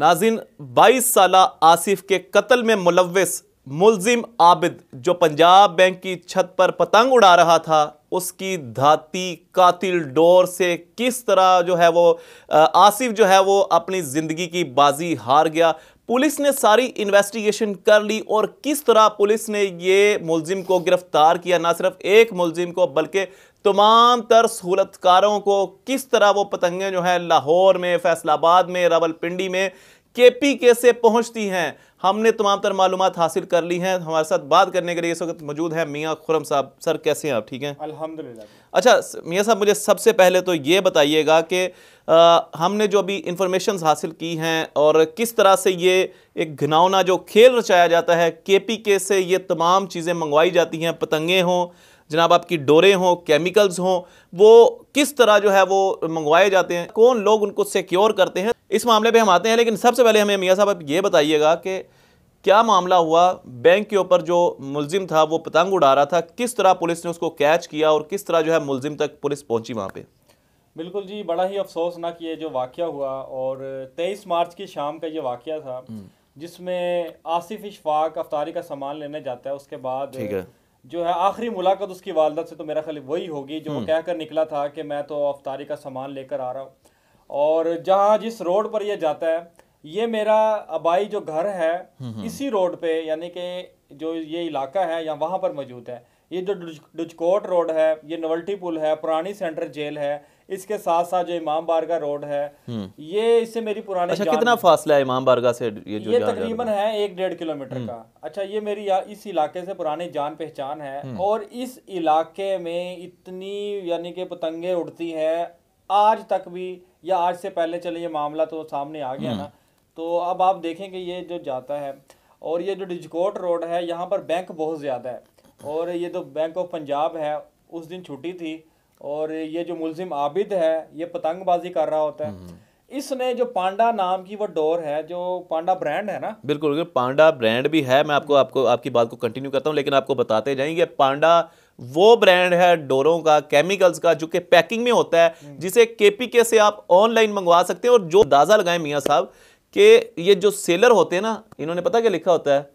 नाजिन 22 साल आसिफ के कत्ल में मुलविस मुलजिम आबिद जो पंजाब बैंक की छत पर पतंग उड़ा रहा था उसकी धाती कातिल डोर से किस तरह जो है वो आसिफ जो है वो अपनी ज़िंदगी की बाजी हार गया पुलिस ने सारी इन्वेस्टिगेशन कर ली और किस तरह पुलिस ने ये मुलजिम को गिरफ्तार किया ना सिर्फ एक मुलजिम को बल्कि तमाम तर सहूलतकारों को किस तरह वो पतंगें जो हैं लाहौर में फैसलाबाद में रावलपिंडी में के पी के से पहुँचती हैं हमने तमाम तर मालूम हासिल कर ली हैं हमारे साथ बात करने के लिए इस वक्त मौजूद है मियाँ खुरम साहब सर कैसे हैं आप ठीक हैं अलहमदिल्ला अच्छा मियाँ साहब मुझे सबसे पहले तो ये बताइएगा कि हमने जो अभी इंफॉर्मेशन हासिल की हैं और किस तरह से ये एक घनावना जो खेल रचाया जाता है के पी के से ये तमाम चीज़ें मंगवाई जाती हैं पतंगे हों जनाब आपकी डोरे हों केमिकल्स हों वो किस तरह जो है वो मंगवाए जाते हैं कौन लोग उनको सिक्योर करते हैं इस मामले पे हम आते हैं लेकिन सबसे पहले हमें मियाँ साहब आप ये बताइएगा कि क्या मामला हुआ बैंक के ऊपर जो मुलजिम था वो पतंग उड़ा रहा था किस तरह पुलिस ने उसको कैच किया और किस तरह जो है मुलजिम तक पुलिस पहुंची वहाँ पे बिल्कुल जी बड़ा ही अफसोसनाक ये जो वाक़ हुआ और तेईस मार्च की शाम का ये वाक़ था हम्म। जिसमें आसिफ इशफाक अफ्तारी का सामान लेने जाता है उसके बाद है। जो है आखिरी मुलाकात उसकी वालदा से तो मेरा ख्याल वही होगी जो हम्म। कह कर निकला था कि मैं तो अफ्तारी का सामान लेकर आ रहा हूँ और जहाँ जिस रोड पर यह जाता है ये मेरा आबाई जो घर है हम्म, हम्म। इसी रोड पे यानी कि जो ये इलाका है या वहाँ पर मौजूद है ये जो डुजकोट रोड है ये नवल्टी पुल है पुरानी सेंट्रल जेल है इसके साथ साथ जो इमाम बारगा रोड है हम्म। ये इससे मेरी पुरानी अच्छा कितना फासला है इमाम बारगा से ये जो ये तकरीबन है एक डेढ़ किलोमीटर का हम्म। अच्छा ये मेरी या, इस इलाके से पुरानी जान पहचान है हम्म। और इस इलाके में इतनी यानी कि पतंगे उड़ती है आज तक भी या आज से पहले चले ये मामला तो सामने आ गया ना तो अब आप देखेंगे ये जो जाता है और ये जो डिजकोट रोड है यहाँ पर बैंक बहुत ज़्यादा है और ये तो बैंक ऑफ पंजाब है उस दिन छुट्टी थी और ये जो मुलजिम आबिद है ये पतंगबाजी कर रहा होता है हम्म, हम्म। इसने जो पांडा नाम की वो डोर है जो पांडा ब्रांड है ना बिल्कुल पांडा ब्रांड भी है मैं आपको आपको आपकी बात को कंटिन्यू करता हूँ लेकिन आपको बताते जाएंगे पांडा वो ब्रांड है डोरों का केमिकल्स का जो कि पैकिंग में होता है हम्म। जिसे केपीके से आप ऑनलाइन मंगवा सकते हैं और जो अंदाजा लगाए मियाँ साहब के ये जो सेलर होते हैं ना इन्होंने पता क्या लिखा होता है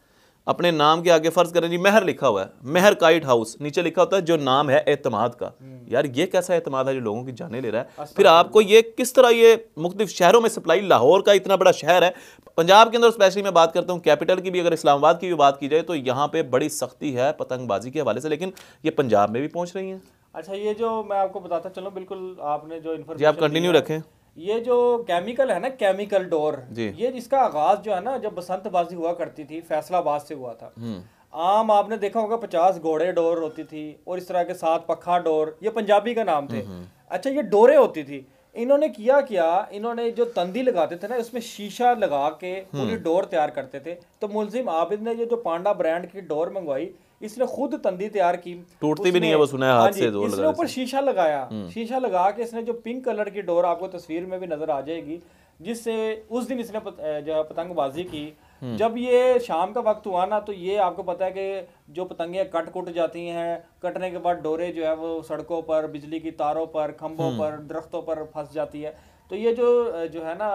अपने नाम के आगे फर्ज करें जी मेहर लिखा हुआ है मेहर काइट हाउस नीचे लिखा होता है जो नाम है एतमाद का हम्म। यार ये कैसा एतमाद है जो लोगों की जाने ले रहा है फिर आपको ये किस तरह ये मुख्तु शहरों में सप्लाई लाहौर का इतना बड़ा शहर है पंजाब के अंदर स्पेशली मैं बात करता हूँ कैपिटल की भी अगर इस्लामाबाद की भी बात की जाए तो यहाँ पर बड़ी सख्ती है पतंगबाजी के हवाले से लेकिन ये पंजाब में भी पहुँच रही है अच्छा ये जो मैं आपको बताता चलो बिल्कुल आपने जो इन्फॉर्मेशन आप कंटिन्यू रखें ये जो केमिकल है ना केमिकल डोर ये इसका आगाज जो है ना जब बसंतबाजी हुआ करती थी फैसलाबाद से हुआ था हम्म। आम आपने देखा होगा पचास घोड़े डोर होती थी और इस तरह के सात पखा डोर ये पंजाबी का नाम थे हम्म, हम्म। अच्छा ये डोरे होती थी इन्होंने किया क्या इन्होंने जो तंदी लगाते थे ना उसमें शीशा लगा के पूरी डोर तैयार करते थे तो मुलजिम आबिद ने ये जो पांडा ब्रांड की डोर मंगवाई इसने खुद तंदी तैयार की टूटती भी नहीं है वो सुना है हाथ से हाँ जोर इसने ऊपर शीशा लगाया हम्म। शीशा लगा के इसने जो पिंक कलर की डोर आपको तस्वीर में भी नजर आ जाएगी जिससे उस दिन इसने जो पतंगबाजी की हम्म। जब ये शाम का वक्त हुआ ना तो ये आपको पता है कि जो पतंगे कट कुट जाती हैं कटने के बाद डोरे जो है वो सड़कों पर बिजली की तारों पर खंभों हम्म। पर दरख्तों पर फंस जाती है तो ये जो जो है ना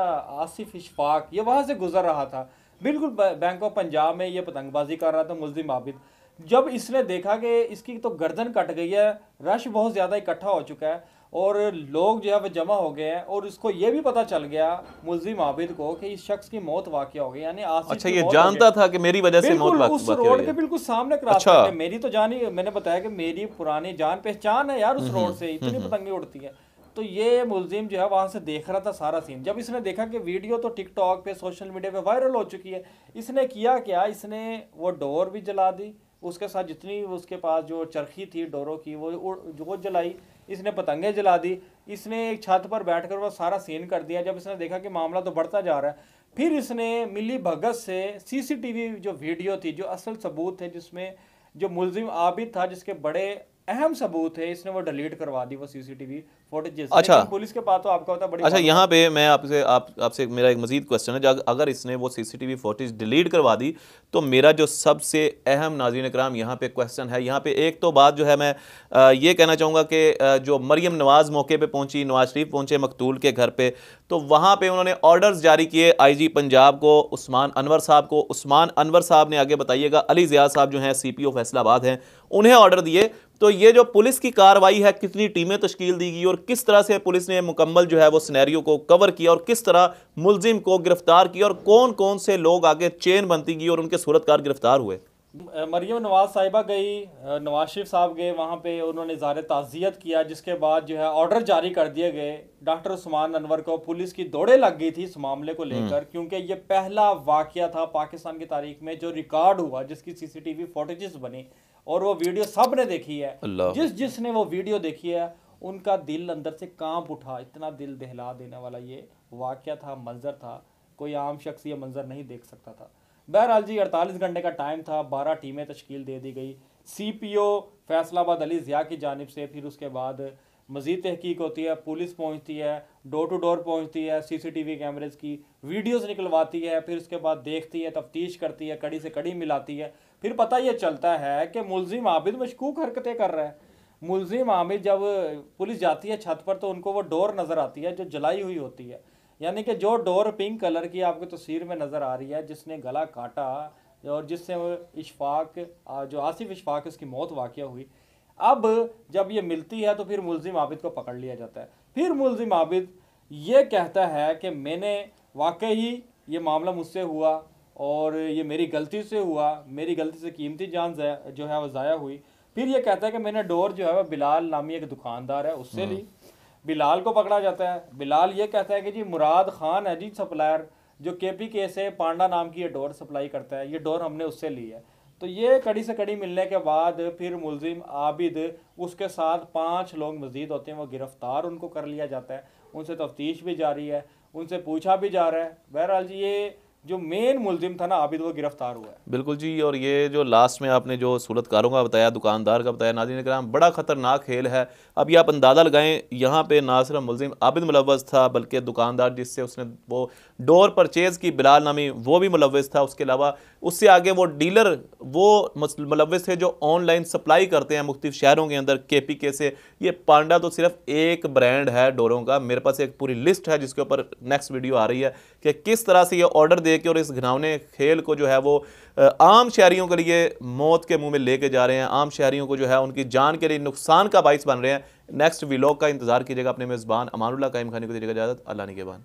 आसिफ इशफाक ये वहाँ से गुजर रहा था बिल्कुल बैंक ऑफ पंजाब में ये पतंगबाजी कर रहा था मुलजिम आबिद जब इसने देखा कि इसकी तो गर्दन कट गई है रश बहुत ज़्यादा इकट्ठा हो चुका है और लोग जो है वह जमा हो गए हैं और इसको ये भी पता चल गया मुलजिम आबिद को कि इस शख्स की मौत वाक्य हो गई यानी अच्छा ये जानता था कि मेरी वजह से मौत उस रोड के बिल्कुल सामने करा अच्छा। मेरी तो जान ही मैंने बताया कि मेरी पुरानी जान पहचान है यार उस हम्म, रोड हम्म, से हम्म, इतनी पतंगी उड़ती है तो ये मुलजिम जो है वहाँ से देख रहा था सारा सीन जब इसने देखा कि वीडियो तो टिकटॉक पे सोशल मीडिया पे वायरल हो चुकी है इसने किया क्या इसने वो डोर भी जला दी उसके साथ जितनी उसके पास जो चरखी थी डोरों की वो जो जलाई इसने पतंगे जला दी इसने एक छत पर बैठकर वह सारा सीन कर दिया जब इसने देखा कि मामला तो बढ़ता जा रहा है फिर इसने मिली भगत से सीसीटीवी जो वीडियो थी जो असल सबूत थे जिसमें जो मुलजिम आबिद था जिसके बड़े अहम सबूत है इसने वो डिलीट करवा दी वो सीसीटीवी फुटेज अच्छा पुलिस तो के पास तो आपका होता बड़ी अच्छा यहाँ पे मैं आपसे आप आपसे मेरा एक मजीद क्वेश्चन है अगर इसने वो सीसीटीवी फुटेज डिलीट करवा दी तो मेरा जो सबसे अहम नाजीन कराम यहाँ पे क्वेश्चन है यहाँ पे एक तो बात जो है मैं ये कहना चाहूँगा कि जो मरियम नवाज़ मौके पर पहुँची नवाज शरीफ पहुँचे मकतूल के घर पर तो वहाँ पर उन्होंने ऑर्डर्स जारी किए आई पंजाब को उस्मान अनवर साहब को उस्मान अनवर साहब ने आगे बताइएगा अली ज़िया साहब जो हैं सी पी ओ फैसलाबाद हैं उन्हें ऑर्डर दिए तो ये जो पुलिस की कार्रवाई है कितनी टीमें तश्कील दी गई और किस तरह से पुलिस ने मुकम्मल जो है वो सिनेरियो को कवर किया और किस तरह मुलजिम को गिरफ्तार किया और कौन कौन से लोग आगे चेन बनती गई और उनके सूरतकार गिरफ्तार हुए मरियम नवाज साहिबा गई नवाज शरीफ साहब गए वहाँ पे उन्होंने ज़ार ताज़ियत किया जिसके बाद जो है ऑर्डर जारी कर दिए गए डॉक्टर उस्मान अनवर को पुलिस की दौड़े लग गई थी इस मामले को हम्म। लेकर क्योंकि ये पहला वाक़ था पाकिस्तान की तारीख में जो रिकॉर्ड हुआ जिसकी सीसीटीवी फुटेजेस बनी और वो वीडियो सब ने देखी है जिस जिसने वो वीडियो देखी है उनका दिल अंदर से कांप उठा इतना दिल दहला देने वाला ये वाक़ था मंजर था कोई आम शख्स ये मंजर नहीं देख सकता था बहरहाल जी अड़तालीस घंटे का टाइम था बारह टीमें तश्कील दे दी गई C P O Faisalabad Ali Zia की जानब से फिर उसके बाद मज़ीद तहकीक होती है पुलिस पहुंचती है डोर टू डोर पहुंचती है सीसीटीवी कैमरेज की वीडियोस निकलवाती है फिर उसके बाद देखती है तफ्तीश करती है कड़ी से कड़ी मिलाती है फिर पता ये चलता है कि मुलजिम आबिद मशकूक हरकतें कर रहा है मुलजिम आबिद जब पुलिस जाती है छत पर तो उनको वो डोर नज़र आती है जो जलाई हुई होती है यानी कि जो डोर पिंक कलर की आपको तस्वीर में नज़र आ रही है जिसने गला काटा और जिससे इशफाक जो आसिफ इशफाक उसकी मौत वाक़ हुई अब जब ये मिलती है तो फिर मुलजिम आबिद को पकड़ लिया जाता है फिर मुलिम आबिद ये कहता है कि मैंने वाकई ही ये मामला मुझसे हुआ और ये मेरी गलती से हुआ मेरी गलती से कीमती जान जो है वो ज़ाया हुई फिर ये कहता है कि मैंने डोर जो है वह बिलाल नामी एक दुकानदार है उससे हम्म। ली बिलाल को पकड़ा जाता है बिलाल ये कहता है कि जी मुराद खान है जी सप्लायर जो के पी के से पांडा नाम की ये डोर सप्लाई करता है ये डोर हमने उससे ली है तो ये कड़ी से कड़ी मिलने के बाद फिर मुलजिम आबिद उसके साथ पांच लोग मजीद होते हैं वो गिरफ़्तार उनको कर लिया जाता है उनसे तफ्तीश भी जारी है उनसे पूछा भी जा रहा है बहरहाल जी ये जो मेन मुलजिम था ना आबिद वो गिरफ्तार हुआ है बिल्कुल जी और ये जो लास्ट में आपने जो सूरतकारों का बताया दुकानदार का बताया नाजी ने कराम बड़ा ख़तरनाक खेल है अब ये आप अंदाज़ा लगाएं यहाँ पे ना सिर्फ मुलजिम आबिद मुलवस था बल्कि दुकानदार जिससे उसने वो डोर परचेज़ की बिलाल नामी वो भी मुलवस था उसके अलावा उससे आगे वो डीलर वो मुलवस थे जो ऑनलाइन सप्लाई करते हैं मुख्तु शहरों के अंदर के पी के से ये पांडा तो सिर्फ एक ब्रांड है डोरों का मेरे पास एक पूरी लिस्ट है जिसके ऊपर नेक्स्ट वीडियो आ रही है कि किस तरह से ये ऑर्डर दे लेके और इस घनावने खेल को जो है वो आम शहरीों के लिए मौत के मुंह में लेके जा रहे हैं आम शहरीों को जो है उनकी जान के लिए नुकसान का बाइस बन रहे हैं नेक्स्ट वीलॉग का इंतजार कीजिएगा अपने मेज़बान अमानुल्ला कायम खानी को दीजिएगा इजाज़त अल्लाह निगेबान